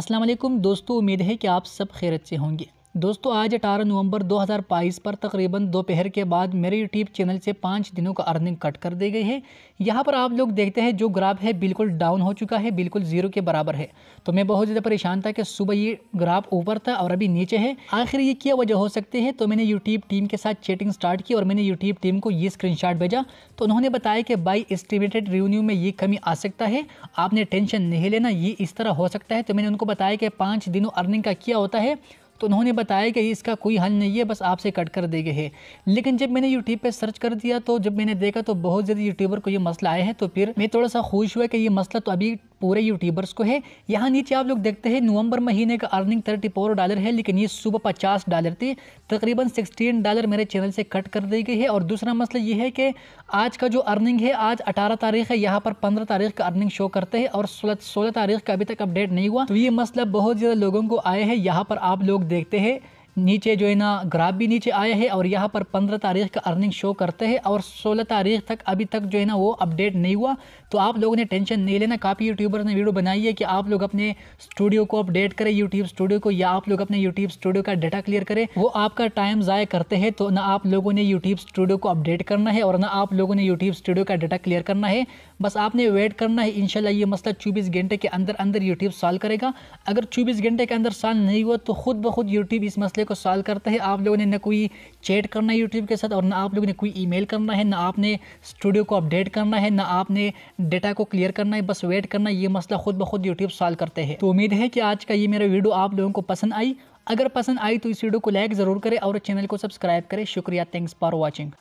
अस्सलाम वालेकुम दोस्तों उम्मीद है कि आप सब खैरत से होंगे दोस्तों आज अठारह नवंबर 2022 पर तकरीबन दोपहर के बाद मेरे यूट्यूब चैनल से पाँच दिनों का अर्निंग कट कर दी गई है यहाँ पर आप लोग देखते हैं जो ग्राफ है बिल्कुल डाउन हो चुका है बिल्कुल जीरो के बराबर है तो मैं बहुत ज़्यादा परेशान था कि सुबह ये ग्राफ ऊपर था और अभी नीचे है आखिर ये क्या वजह हो सकती है तो मैंने यूट्यूब टीम के साथ चेटिंग स्टार्ट की और मैंने यूट्यूब टीम को ये स्क्रीन भेजा तो उन्होंने बताया कि बाई एस्टिमेटेड रेवन्यू में ये कमी आ सकता है आपने टेंशन नहीं लेना ये इस तरह हो सकता है तो मैंने उनको बताया कि पाँच दिनों अर्निंग का क्या होता है तो उन्होंने बताया कि इसका कोई हल नहीं है बस आपसे कट कर दे गए है लेकिन जब मैंने यूट्यूब पर सर्च कर दिया तो जब मैंने देखा तो बहुत ज़्यादा यूट्यूबर को ये मसला आया है तो फिर मैं थोड़ा सा खुश हुआ कि ये मसला तो अभी पूरे यूट्यूबर्स को है यहाँ नीचे आप लोग देखते हैं नवंबर महीने का अर्निंग थर्टी फोर डॉलर है लेकिन ये सुबह पचास डॉलर थी तकरीबन सिक्सटीन डॉलर मेरे चैनल से कट कर दी गई है और दूसरा मसला ये है कि आज का जो अर्निंग है आज अठारह तारीख है यहाँ पर पंद्रह तारीख का अर्निंग शो करते हैं और सोलह सोलह तारीख का अभी तक अपडेट नहीं हुआ तो ये मसला बहुत ज़्यादा लोगों को आया है यहाँ पर आप लोग देखते हैं नीचे जो है ना ग्राफ भी नीचे आया है और यहाँ पर पंद्रह तारीख का अर्निंग शो करते हैं और सोलह तारीख तक अभी तक जो है ना वो अपडेट नहीं हुआ तो आप लोगों ने टेंशन नहीं लेना काफ़ी यूट्यूबर ने वीडियो बनाई है कि आप लोग अपने स्टूडियो को अपडेट करें यूट्यूब स्टूडियो को या आप लोग अपने यूट्यूब स्टूडियो का डाटा क्लियर करें वो आपका टाइम ज़ाया करते हैं तो ना आप लोगों ने यूट्यूब स्टूडियो को अपडेट करना है और ना आप लोगों ने यूट्यूब स्टूडियो का डाटा क्लियर करना है बस आपने वेट करना है इनशाला ये मसला चौबीस घंटे के अंदर अंदर यूट्यूब सॉल्व करेगा अगर चौबीस घंटे के अंदर सॉल्व नहीं हुआ तो ख़ुद ब खुद यूट्यूब इस मसले को सॉल्व करता है आप लोगों ने ना कोई चैट करना है यूट्यूब के साथ और ना आप लोगों ने कोई ईमेल करना है ना आपने स्टूडियो को अपडेट करना है ना आपने डेटा को क्लियर करना है बस वेट करना ये मसला खुद ब खुद यूट्यूब सॉल्व करते हैं तो उम्मीद है कि आज का ये मेरा वीडियो आप लोगों को पसंद आई अगर पसंद आई तो इस वीडियो को लाइक ज़रूर करें और चैनल को सब्सक्राइब करें शुक्रिया थैंक्स फॉर वॉचिंग